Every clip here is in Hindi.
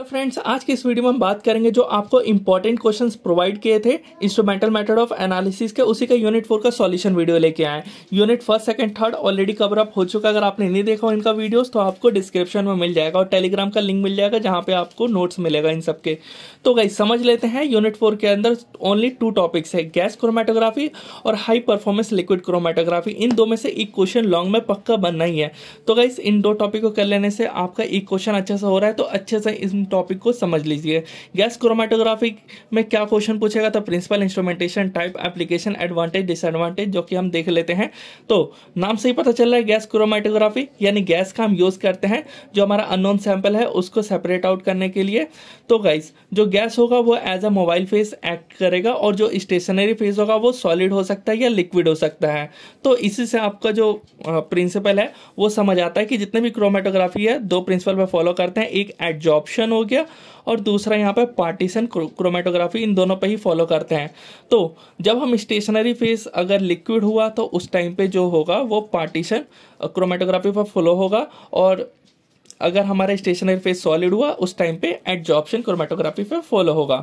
तो फ्रेंड्स आज के इस वीडियो में हम बात करेंगे जो आपको इंपॉर्टेंट क्वेश्चंस प्रोवाइड किए थे इंस्ट्रूमेंटल मेथड ऑफ एनालिसिस के उसी का यूनिट फोर का सॉल्यूशन वीडियो लेके आए unit first second third already cover up हो चुका अगर आपने नहीं देखा हो इनका वीडियोस तो आपको डिस्क्रिप्शन में मिल जाएगा और टेलीग्राम का लिंक मिल जाएगा जहाँ पे आपको नोट्स मिलेगा इन सबके तो गई समझ लेते हैं यूनिट फोर के अंदर ओनली टू टॉपिक्स है गैस क्रोमेटोग्राफी और हाई परफॉर्मेंस लिक्विड क्रोमेटोग्राफी इन दो में से एक क्वेश्चन लॉन्ग में पक्का बनना ही है तो गई इन दो टॉपिक को कर लेने से आपका एक क्वेश्चन अच्छे से हो रहा है तो अच्छे से टॉपिक को समझ लीजिए गैस क्रोमेटोग्राफी में क्या क्वेश्चन पूछेगा तो principle instrumentation type application advantage disadvantage जो कि हम देख लेते हैं तो नाम से ही पता चल रहा है गैस क्रोमेटोग्राफी यानी गैस का हम यूज़ करते हैं जो हमारा अननोन सैंपल है उसको सेपरेट आउट करने के लिए तो गैस जो गैस होगा वो as a mobile phase act करेगा और जो स्टेशनरी फेस होगा वो सॉलिड हो सकता है या लिक्विड हो सकता है तो इसी से आपका जो प्रिंसिपल है वो समझ आता है कि जितने भी क्रोमेटोग्राफी है दो प्रिंसिपल पर फॉलो करते हैं एक एडजॉप्शन हो गया और दूसरा यहाँ पर पार्टीशन क्रोमेटोग्राफी इन दोनों पर ही फॉलो करते हैं तो जब हम स्टेशनरी फेस अगर लिक्विड हुआ तो उस टाइम पे जो होगा वो पार्टीशन क्रोमेटोग्राफी पर फॉलो होगा और अगर हमारा स्टेशनरी फेस सॉलिड हुआ उस टाइम पे जो ऑप्शन क्रोमेटोग्राफी पे फॉलो होगा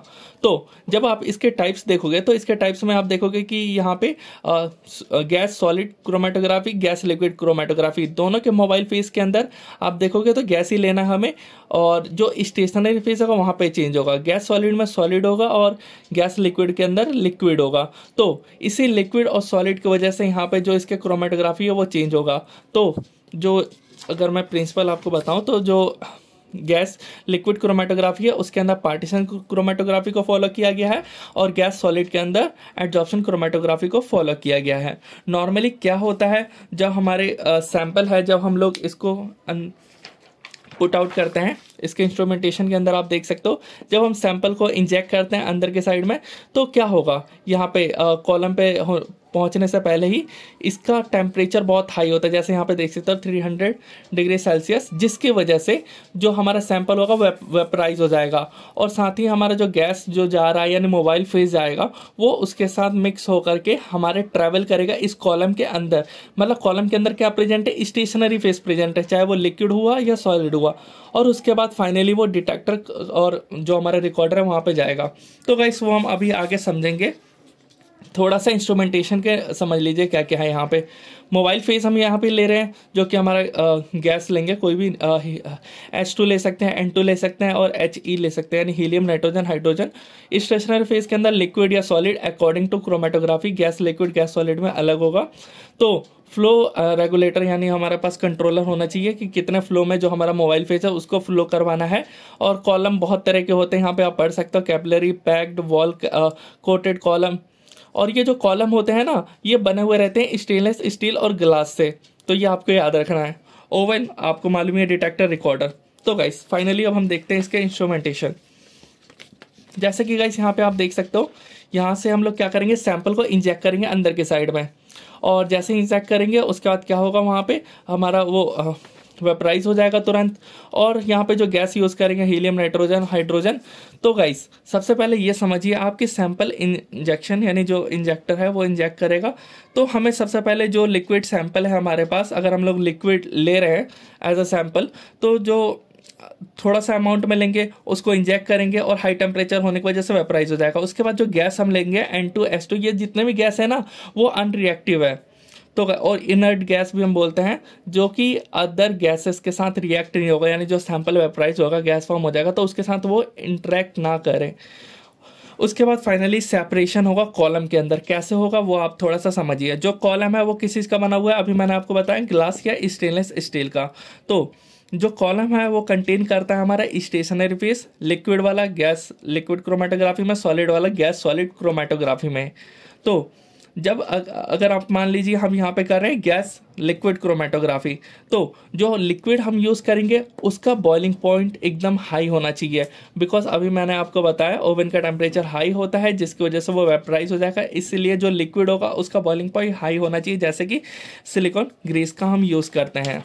तो जब आप इसके टाइप्स देखोगे तो इसके टाइप्स में आप देखोगे कि यहाँ पे आ, gas solid chromatography gas liquid chromatography दोनों के मोबाइल फेस के अंदर आप देखोगे तो गैस ही लेना हमें और जो स्टेशनरी फेस होगा वहाँ पर चेंज होगा गैस सॉलिड में सॉलिड होगा और गैस लिक्विड के अंदर लिक्विड होगा तो इसी लिक्विड और सॉलिड की वजह से यहाँ पे जो इसके क्रोमेटोग्राफी है वो चेंज होगा तो जो अगर मैं प्रिंसिपल आपको बताऊं तो जो गैस लिक्विड क्रोमेटोग्राफी है उसके अंदर पार्टीशन क्रोमेटोग्राफी को फॉलो किया गया है और गैस सॉलिड के अंदर एडजॉर्प्शन क्रोमेटोग्राफी को फॉलो किया गया है नॉर्मली क्या होता है जब हमारे सैंपल है जब हम लोग इसको पुट आउट करते हैं इसके इंस्ट्रूमेंटेशन के अंदर आप देख सकते हो जब हम सैंपल को इंजेक्ट करते हैं अंदर के साइड में तो क्या होगा यहाँ पे कॉलम पे पहुँचने से पहले ही इसका टेम्परेचर बहुत हाई होता है जैसे यहाँ पे देख सकते हो 300 डिग्री सेल्सियस जिसकी वजह से जो हमारा सैंपल होगा वेप, वेपराइज हो जाएगा और साथ ही हमारा जो गैस जो जा रहा है यानी मोबाइल फेज जाएगा वो उसके साथ मिक्स होकर के हमारे ट्रैवल करेगा इस कॉलम के अंदर मतलब कॉलम के अंदर क्या प्रेजेंट है स्टेशनरी फेज प्रेजेंट है चाहे वो लिक्विड हुआ या सॉलिड हुआ और उसके बाद बाद फाइनली वो डिटेक्टर और जो हमारा रिकॉर्डर है वहाँ पे जाएगा तो गाइस वो हम अभी आगे समझेंगे थोड़ा सा इंस्ट्रूमेंटेशन के समझ लीजिए क्या क्या है यहाँ पे मोबाइल फेस हम यहाँ पे ले रहे हैं जो कि हमारा गैस लेंगे कोई भी एच टू ले सकते हैं एन टू ले सकते हैं और एच ई e ले सकते हैं यानी helium nitrogen hydrogen stationary phase के अंदर लिक्विड या solid according to chromatography gas liquid gas solid में अलग होगा तो फ्लो रेगुलेटर यानी हमारे पास कंट्रोलर होना चाहिए कि कितने फ्लो में जो हमारा मोबाइल फेस है उसको फ्लो करवाना है और कॉलम बहुत तरह के होते हैं यहाँ पे आप पढ़ सकते हो capillary packed wall coated column और ये जो कॉलम होते हैं ना ये बने हुए रहते हैं स्टेनलेस स्टील और ग्लास से तो ये आपको याद रखना है ओवन आपको मालूम है डिटेक्टर रिकॉर्डर तो गाइस फाइनली अब हम देखते हैं इसके इंस्ट्रूमेंटेशन जैसे कि गाइस यहाँ पे आप देख सकते हो यहाँ से हम लोग क्या करेंगे सैंपल को इंजेक्ट करेंगे अंदर के साइड में और जैसे इंजेक्ट करेंगे उसके बाद क्या होगा वहाँ पे हमारा वो वेपराइज हो जाएगा तुरंत और यहाँ पे जो गैस यूज़ करेंगे हीलियम नाइट्रोजन हाइड्रोजन तो गाइस सबसे पहले ये समझिए आपके सैंपल इंजेक्शन यानी जो इंजेक्टर है वो इंजेक्ट करेगा तो हमें सबसे पहले जो लिक्विड सैंपल है हमारे पास अगर हम लोग लिक्विड ले रहे हैं एज अ सैंपल तो जो थोड़ा सा अमाउंट में लेंगे उसको इंजेक्ट करेंगे और हाई टेम्परेचर होने की वजह से वेपराइज हो जाएगा उसके बाद जो गैस हम लेंगे एन टू एस टू ये जितने भी गैस है ना वो अनरिएक्टिव है तो और इनर्ट गैस भी हम बोलते हैं जो कि अदर गैसेस के साथ रिएक्ट नहीं होगा यानी जो सैंपल वेपराइज होगा गैस फॉर्म हो जाएगा तो उसके साथ वो इंटरेक्ट ना करें उसके बाद फाइनली सेपरेशन होगा कॉलम के अंदर कैसे होगा वो आप थोड़ा सा समझिए जो कॉलम है वो किस चीज़ का बना हुआ है अभी मैंने आपको बताया ग्लास या स्टेनलेस स्टील का तो जो कॉलम है वो कंटेन करता है हमारा स्टेशनरी पीस लिक्विड वाला गैस लिक्विड क्रोमेटोग्राफी में सॉलिड वाला गैस सॉलिड क्रोमेटोग्राफी में तो जब अगर आप मान लीजिए हम यहाँ पे कर रहे हैं गैस लिक्विड क्रोमेटोग्राफी तो जो लिक्विड हम यूज़ करेंगे उसका बॉइलिंग पॉइंट एकदम हाई होना चाहिए बिकॉज अभी मैंने आपको बताया ओवन का टेम्परेचर हाई होता है जिसकी वजह से वो वेपराइज हो जाएगा इसलिए जो लिक्विड होगा उसका बॉइलिंग पॉइंट हाई होना चाहिए जैसे कि सिलिकॉन ग्रीस का हम यूज़ करते हैं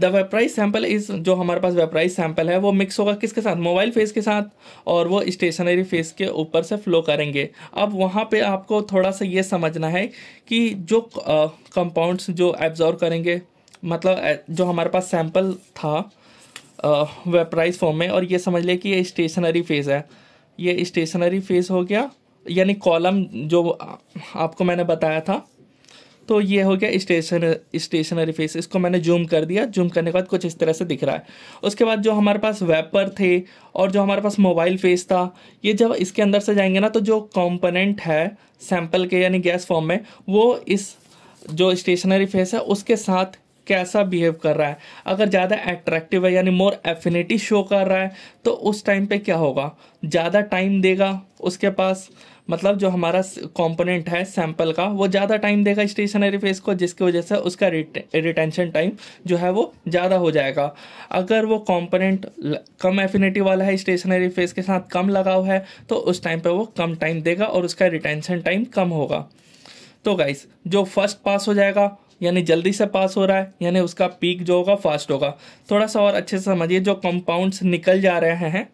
द वेपराइज सैम्पल इस जो हमारे पास वेपराइज सैम्पल है वो मिक्स होगा किसके साथ मोबाइल फेस के साथ और वो स्टेशनरी फेस के ऊपर से फ्लो करेंगे अब वहाँ पे आपको थोड़ा सा ये समझना है कि जो कंपाउंड्स जो एब्जॉर्व करेंगे मतलब जो हमारे पास सैम्पल था वेपराइज फॉर्म में और ये समझ लें कि ये स्टेशनरी फेस है ये स्टेशनरी फेस हो गया यानी कॉलम जो आपको मैंने बताया था तो ये हो गया स्टेशन स्टेशनरी फेस इसको मैंने जूम कर दिया जूम करने के बाद कुछ इस तरह से दिख रहा है उसके बाद जो हमारे पास वेपर थे और जो हमारे पास मोबाइल फेस था ये जब इसके अंदर से जाएंगे ना तो जो कॉम्पोनेंट है सैंपल के यानी गैस फॉर्म में वो इस जो स्टेशनरी फेस है उसके साथ कैसा बिहेव कर रहा है अगर ज़्यादा एट्रैक्टिव है यानी मोर एफिनिटी शो कर रहा है तो उस टाइम पे क्या होगा ज़्यादा टाइम देगा उसके पास मतलब जो हमारा कंपोनेंट है सैंपल का वो ज़्यादा टाइम देगा स्टेशनरी फेस को जिसकी वजह से उसका रिटेंशन टाइम जो है वो ज़्यादा हो जाएगा अगर वो कंपोनेंट कम एफिनिटी वाला है स्टेशनरी फेज के साथ कम लगाव है तो उस टाइम पर वो कम टाइम देगा और उसका रिटेंशन टाइम कम होगा तो गाइस जो फर्स्ट पास हो जाएगा यानी जल्दी से पास हो रहा है यानी उसका पीक जो होगा फास्ट होगा थोड़ा सा और अच्छे से समझिए जो कंपाउंड्स निकल जा रहे हैं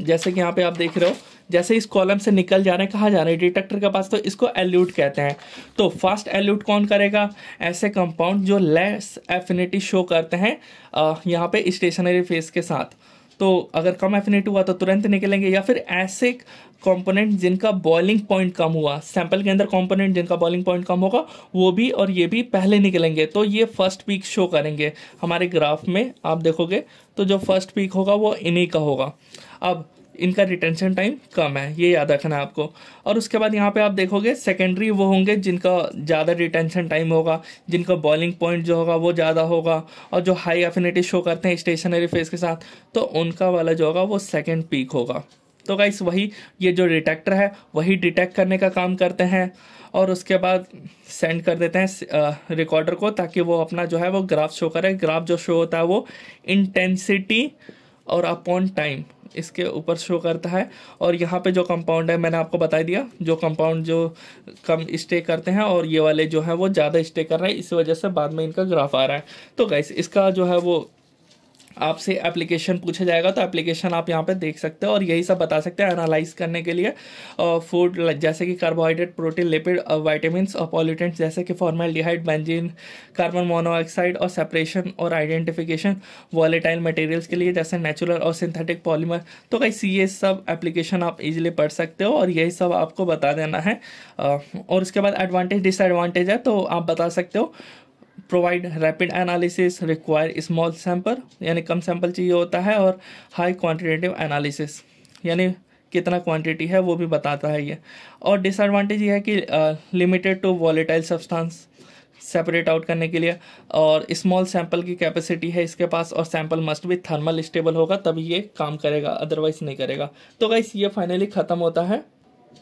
जैसे कि यहाँ पे आप देख रहे हो जैसे इस कॉलम से निकल जा रहे हैं कहाँ जा रहे हैं डिटेक्टर के पास तो इसको एल्यूट कहते हैं तो फर्स्ट एल्यूट कौन करेगा ऐसे कंपाउंड जो लेस एफिनिटी शो करते हैं यहाँ पे स्टेशनरी फेस के साथ तो अगर कम एफिनिट हुआ तो तुरंत निकलेंगे या फिर ऐसे कंपोनेंट जिनका बॉइलिंग पॉइंट कम हुआ सैंपल के अंदर कंपोनेंट जिनका बॉइलिंग पॉइंट कम होगा वो भी और ये भी पहले निकलेंगे तो ये फर्स्ट पीक शो करेंगे हमारे ग्राफ में आप देखोगे तो जो फर्स्ट पीक होगा वो इन्हीं का होगा अब इनका रिटेंशन टाइम कम है ये याद रखना है आपको और उसके बाद यहाँ पे आप देखोगे सेकेंडरी वो होंगे जिनका ज़्यादा रिटेंशन टाइम होगा जिनका बॉलिंग पॉइंट जो होगा वो ज़्यादा होगा और जो हाई एफिनिटी शो करते हैं स्टेशनरी फेस के साथ तो उनका वाला जो होगा वो सेकेंड पीक होगा तो गाइस वही ये जो डिटेक्टर है वही डिटेक्ट करने का काम करते हैं और उसके बाद सेंड कर देते हैं रिकॉर्डर uh, को ताकि वो अपना जो है वो ग्राफ शो करे ग्राफ जो शो होता है वो इंटेंसिटी और अपॉन टाइम इसके ऊपर शो करता है और यहाँ पे जो कंपाउंड है मैंने आपको बता दिया जो कंपाउंड जो कम स्टे करते हैं और ये वाले जो है वो ज़्यादा स्टे कर रहे हैं इस वजह से बाद में इनका ग्राफ आ रहा है तो गैस इसका जो है वो आपसे एप्लीकेशन पूछा जाएगा तो एप्लीकेशन आप यहाँ पे देख सकते हो और यही सब बता सकते हैं एनालाइज करने के लिए फूड जैसे कि कार्बोहाइड्रेट प्रोटीन लिपिड वाइटामस और पॉल्यूटेंट्स जैसे कि डिहाइड बेंजीन कार्बन मोनोऑक्साइड और सेपरेशन और आइडेंटिफिकेशन वॉलेटाइल मटेरियल्स के लिए जैसे नेचुरल और सिंथेटिक पॉलीमर तो कैसे ये सब एप्लीकेशन आप ईजिली पढ़ सकते हो और यही सब आपको बता देना है और उसके बाद एडवांटेज डिसएडवांटेज है तो आप बता सकते हो provide rapid analysis require small sample यानी कम सैंपल चाहिए होता है और हाई क्वान्टिटेटिव एनालिसिस यानी कितना क्वांटिटी है वो भी बताता है ये और डिसएडवांटेज ये है कि limited to volatile substance separate out करने के लिए और स्मॉल सैंपल की कैपेसिटी है इसके पास और सैंपल मस्ट भी थर्मल स्टेबल होगा तभी ये काम करेगा अदरवाइज नहीं करेगा तो गाइस ये फाइनली ख़त्म होता है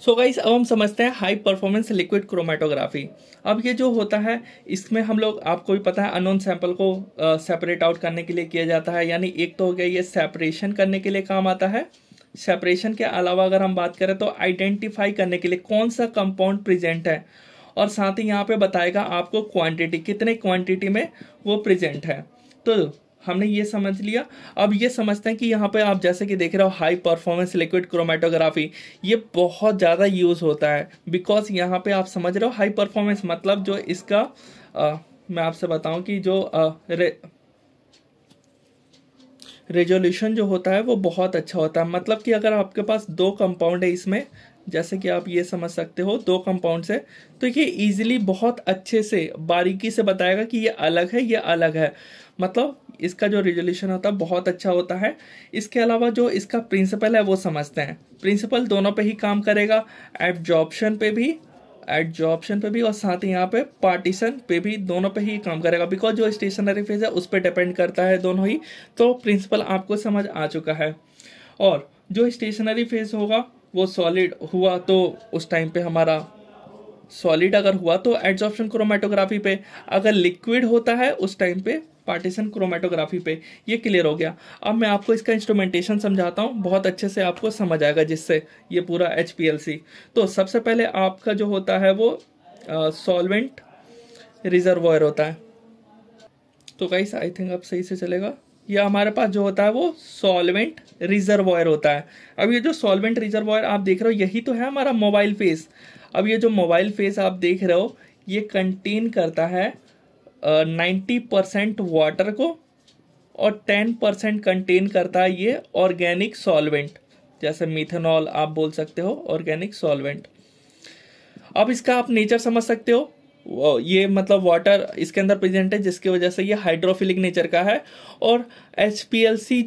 सो गाइस अब हम समझते हैं हाई परफॉर्मेंस लिक्विड क्रोमेटोग्राफी अब ये जो होता है इसमें हम लोग आपको भी पता है अनोन सैंपल को सेपरेट uh, आउट करने के लिए किया जाता है यानी एक तो हो गया ये सेपरेशन करने के लिए काम आता है सेपरेशन के अलावा अगर हम बात करें तो आइडेंटिफाई करने के लिए कौन सा कंपाउंड प्रेजेंट है और साथ ही यहाँ पे बताएगा आपको क्वांटिटी कितने क्वांटिटी में वो प्रेजेंट है तो हमने ये समझ लिया अब ये समझते हैं कि यहाँ पे आप जैसे कि देख रहे हो हाई परफॉर्मेंस लिक्विड क्रोमेटोग्राफी ये बहुत ज़्यादा यूज़ होता है बिकॉज यहाँ पे आप समझ रहे हो हाई परफॉर्मेंस मतलब जो इसका आ, मैं आपसे बताऊँ कि जो आ, रे, रेजोल्यूशन जो होता है वो बहुत अच्छा होता है मतलब कि अगर आपके पास दो कंपाउंड है इसमें जैसे कि आप ये समझ सकते हो दो कंपाउंड से तो ये इजीली बहुत अच्छे से बारीकी से बताएगा कि ये अलग है ये अलग है मतलब इसका जो रिजोल्यूशन होता है बहुत अच्छा होता है इसके अलावा जो इसका प्रिंसिपल है वो समझते हैं प्रिंसिपल दोनों पे ही काम करेगा एब्जॉर्प्शन पे भी एडजॉर्प्शन पे भी और साथ ही यहाँ पे पार्टीशन पे भी दोनों पे ही काम करेगा बिकॉज जो स्टेशनरी फेज है उस पर डिपेंड करता है दोनों ही तो प्रिंसिपल आपको समझ आ चुका है और जो स्टेशनरी फेज होगा वो सॉलिड हुआ तो उस टाइम पे हमारा सॉलिड अगर हुआ तो एड्जॉर्प्शन क्रोमेटोग्राफी पे अगर लिक्विड होता है उस टाइम पे पार्टीशन क्रोमेटोग्राफी पे ये क्लियर हो गया अब मैं आपको इसका इंस्ट्रूमेंटेशन समझाता हूँ बहुत अच्छे से आपको समझ आएगा जिससे ये पूरा एच तो सबसे पहले आपका जो होता है वो सॉल्वेंट रिजर्वॉयर होता है तो गाइस आई थिंक अब सही से चलेगा या हमारे पास जो होता है वो सॉल्वेंट रिजर्वॉयर होता है अब ये जो सॉल्वेंट रिजर्वॉयर आप देख रहे हो यही तो है हमारा मोबाइल फेस अब ये जो मोबाइल फेस आप देख रहे हो ये कंटेन करता है नाइन्टी परसेंट वाटर को और टेन परसेंट कंटेन करता है ये ऑर्गेनिक सॉल्वेंट जैसे मिथेनॉल आप बोल सकते हो ऑर्गेनिक सॉल्वेंट अब इसका आप नेचर समझ सकते हो ये मतलब वाटर इसके अंदर प्रेजेंट है जिसकी वजह से ये हाइड्रोफिलिक नेचर का है और एच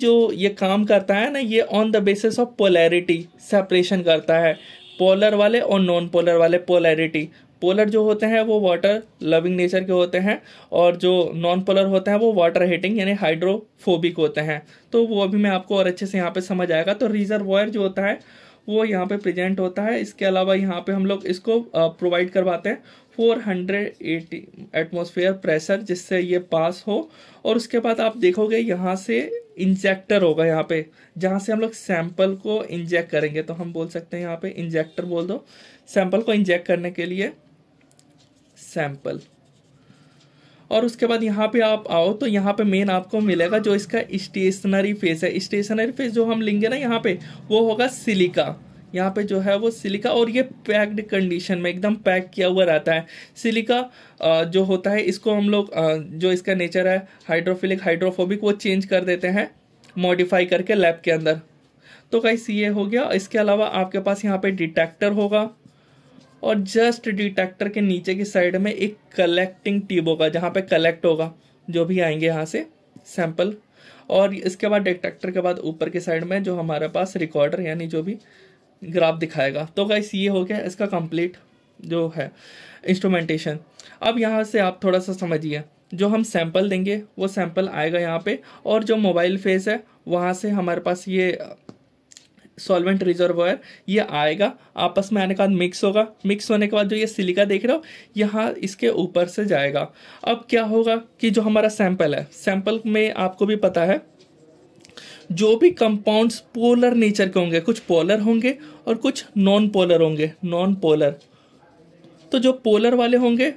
जो ये काम करता है ना ये on the basis of polarity separation करता है पोलर वाले और नॉन पोलर वाले पोलैरिटी पोलर जो होते हैं वो वाटर लविंग नेचर के होते हैं और जो नॉन पोलर होते हैं वो वाटर हीटिंग यानी हाइड्रोफोबिक होते हैं तो वो अभी मैं आपको और अच्छे से यहाँ पे समझ आएगा तो रिजर्वॉयर जो होता है वो यहाँ पे प्रेजेंट होता है इसके अलावा यहाँ पे हम लोग इसको प्रोवाइड करवाते हैं 480 एटमॉस्फेयर प्रेशर जिससे ये पास हो और उसके बाद आप देखोगे यहाँ से इंजेक्टर होगा यहाँ पे जहाँ से हम लोग सैंपल को इंजेक्ट करेंगे तो हम बोल सकते हैं यहाँ पे इंजेक्टर बोल दो सैंपल को इंजेक्ट करने के लिए सैंपल और उसके बाद यहाँ पे आप आओ तो यहाँ पे मेन आपको मिलेगा जो इसका स्टेशनरी फेस है स्टेशनरी फेस जो हम लेंगे ना यहाँ पे वो होगा सिलिका यहाँ पे जो है वो सिलिका और ये पैक्ड कंडीशन में एकदम पैक किया हुआ रहता है सिलिका जो होता है इसको हम लोग जो इसका नेचर है हाइड्रोफिलिक हाइड्रोफोबिक वो चेंज कर देते हैं मॉडिफाई करके लैब के अंदर तो कैसे ये हो गया इसके अलावा आपके पास यहाँ पे डिटेक्टर होगा और जस्ट डिटेक्टर के नीचे की साइड में एक कलेक्टिंग ट्यूब होगा जहाँ पे कलेक्ट होगा जो भी आएंगे यहाँ से सैंपल और इसके बाद डिटेक्टर के बाद ऊपर की साइड में जो हमारे पास रिकॉर्डर यानी जो भी ग्राफ दिखाएगा तो गाइस ये हो गया इसका कंप्लीट जो है इंस्ट्रूमेंटेशन अब यहाँ से आप थोड़ा सा समझिए जो हम सैंपल देंगे वो सैंपल आएगा यहाँ पे और जो मोबाइल फेस है वहाँ से हमारे पास ये सॉल्वेंट uh, है ये आएगा आपस में आने के बाद मिक्स होगा मिक्स होने के बाद जो ये सिलिका देख रहे हो यहाँ इसके ऊपर से जाएगा अब क्या होगा कि जो हमारा सैंपल है सैंपल में आपको भी पता है जो भी कंपाउंड्स पोलर नेचर के होंगे कुछ पोलर होंगे और कुछ नॉन पोलर होंगे नॉन पोलर तो जो पोलर वाले होंगे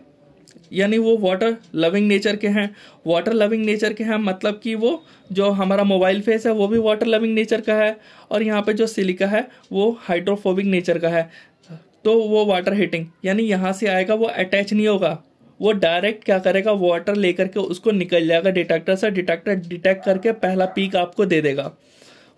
यानी वो वाटर लविंग नेचर के हैं वाटर लविंग नेचर के हैं मतलब कि वो जो हमारा मोबाइल फेस है वो भी वाटर लविंग नेचर का है और यहाँ पे जो सिलिका है वो हाइड्रोफोबिक नेचर का है तो वो वाटर हीटिंग यानी यहाँ से आएगा वो अटैच नहीं होगा वो डायरेक्ट क्या करेगा वाटर लेकर के उसको निकल जाएगा डिटेक्टर से डिटेक्टर डिटेक्ट करके पहला पीक आपको दे देगा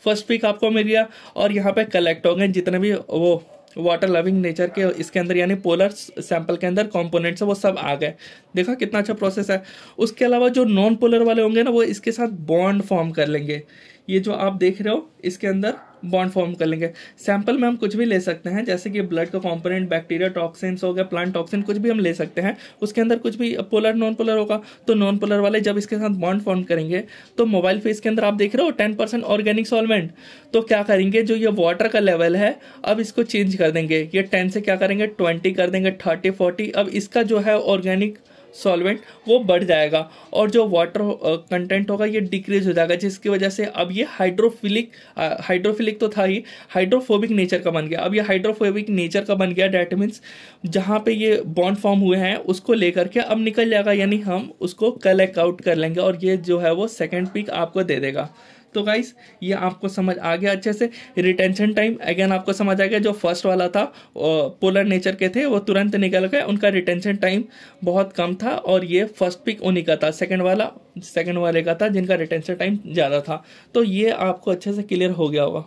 फर्स्ट पीक आपको मिल गया और यहाँ पे कलेक्ट हो गए जितने भी वो वाटर लविंग नेचर के इसके अंदर यानी पोलर सैंपल के अंदर कॉम्पोनेंट्स है वो सब आ गए देखा कितना अच्छा प्रोसेस है उसके अलावा जो नॉन पोलर वाले होंगे ना वो इसके साथ बॉन्ड फॉर्म कर लेंगे ये जो आप देख रहे हो इसके अंदर बॉन्ड फॉर्म कर लेंगे सैंपल में हम कुछ भी ले सकते हैं जैसे कि ब्लड का कॉम्पोनेंट बैक्टीरिया टॉक्सिन्स हो गया प्लांट टॉक्सिन कुछ भी हम ले सकते हैं उसके अंदर कुछ भी पोलर नॉन पोलर होगा तो नॉन पोलर वाले जब इसके साथ बॉन्ड फॉर्म करेंगे तो मोबाइल फेस के अंदर आप देख रहे हो टेन परसेंट ऑर्गेनिक सॉलमेंट तो क्या करेंगे जो ये वाटर का लेवल है अब इसको चेंज कर देंगे ये टेन से क्या करेंगे ट्वेंटी कर देंगे थर्टी फोर्टी अब इसका जो है ऑर्गेनिक सॉल्वेंट वो बढ़ जाएगा और जो वाटर कंटेंट uh, होगा ये डिक्रीज हो जाएगा जिसकी वजह से अब ये हाइड्रोफिलिक हाइड्रोफिलिक uh, तो था ही हाइड्रोफोबिक नेचर का बन गया अब ये हाइड्रोफोबिक नेचर का बन गया डैट मीन्स जहाँ पे ये बॉन्ड फॉर्म हुए हैं उसको लेकर के अब निकल जाएगा यानी हम उसको कलेक्ट आउट कर लेंगे और ये जो है वो सेकेंड पिक आपको दे देगा तो गाइस ये आपको समझ आ गया अच्छे से रिटेंशन टाइम अगेन आपको समझ आ गया जो फर्स्ट वाला था पोलर नेचर के थे वो तुरंत निकल गए उनका रिटेंशन टाइम बहुत कम था और ये फर्स्ट पिक उन्हीं का था सेकेंड वाला सेकेंड वाले का था जिनका रिटेंशन टाइम ज़्यादा था तो ये आपको अच्छे से क्लियर हो गया होगा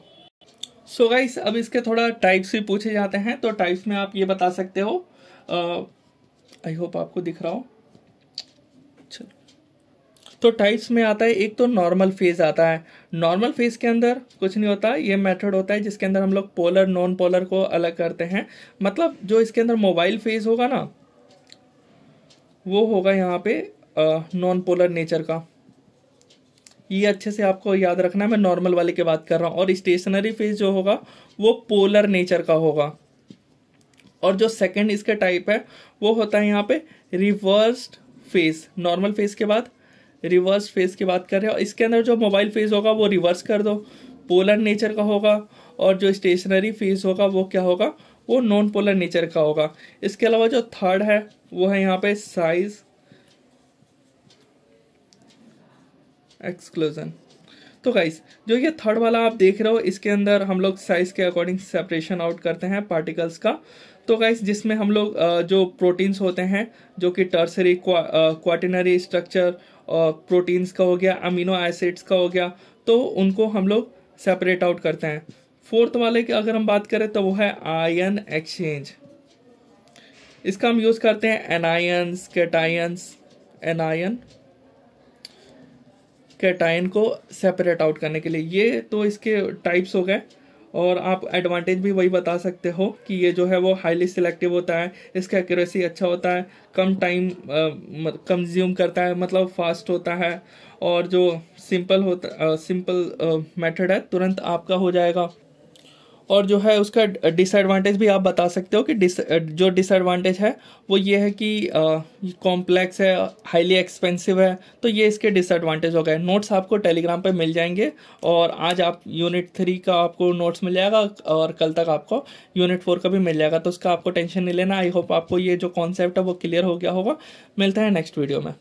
सो so गाइस अब इसके थोड़ा टाइप्स भी पूछे जाते हैं तो टाइप्स में आप ये बता सकते हो आई होप आपको दिख रहा हो तो टाइप्स में आता है एक तो नॉर्मल फेज आता है नॉर्मल फेज के अंदर कुछ नहीं होता ये मेथड होता है जिसके अंदर हम लोग पोलर नॉन पोलर को अलग करते हैं मतलब जो इसके अंदर मोबाइल फेज होगा ना वो होगा यहाँ पे नॉन पोलर नेचर का ये अच्छे से आपको याद रखना है मैं नॉर्मल वाले की बात कर रहा हूँ और स्टेशनरी फेज जो होगा वो पोलर नेचर का होगा और जो सेकंड इसका टाइप है वो होता है यहाँ पे रिवर्स्ड फेज नॉर्मल फेज के बाद रिवर्स फेस की बात कर रहे और इसके अंदर जो मोबाइल फेस होगा वो रिवर्स कर दो पोलर नेचर का होगा और जो स्टेशनरी फेस होगा वो क्या होगा वो नॉन पोलर नेचर का होगा इसके अलावा जो थर्ड है वो है यहाँ पे साइज एक्सक्लूजन तो गाइस जो ये थर्ड वाला आप देख रहे हो इसके अंदर हम लोग साइज के अकॉर्डिंग सेपरेशन आउट करते हैं पार्टिकल्स का तो गाइस जिसमें हम लोग जो प्रोटीन्स होते हैं जो कि टर्सरी क्वाटिनरी स्ट्रक्चर प्रोटीन्स का हो गया अमीनो एसिड्स का हो गया तो उनको हम लोग सेपरेट आउट करते हैं फोर्थ वाले की अगर हम बात करें तो वो है आयन एक्सचेंज इसका हम यूज़ करते हैं एनायंस कैटायंस एनायन कैटायन को सेपरेट आउट करने के लिए ये तो इसके टाइप्स हो गए और आप एडवांटेज भी वही बता सकते हो कि ये जो है वो हाईली सिलेक्टिव होता है इसका एक्यूरेसी अच्छा होता है कम टाइम कंज्यूम करता है मतलब फास्ट होता है और जो सिंपल होता सिंपल मेथड है तुरंत आपका हो जाएगा और जो है उसका डिसएडवांटेज भी आप बता सकते हो कि डिस जो डिसएडवांटेज है वो ये है कि कॉम्प्लेक्स है हाईली एक्सपेंसिव है तो ये इसके डिसएडवांटेज हो गए नोट्स आपको टेलीग्राम पे मिल जाएंगे और आज आप यूनिट थ्री का आपको नोट्स मिल जाएगा और कल तक आपको यूनिट फोर का भी मिल जाएगा तो उसका आपको टेंशन नहीं लेना आई होप आपको ये जो कॉन्सेप्ट है वो क्लियर हो गया होगा मिलता है नेक्स्ट वीडियो में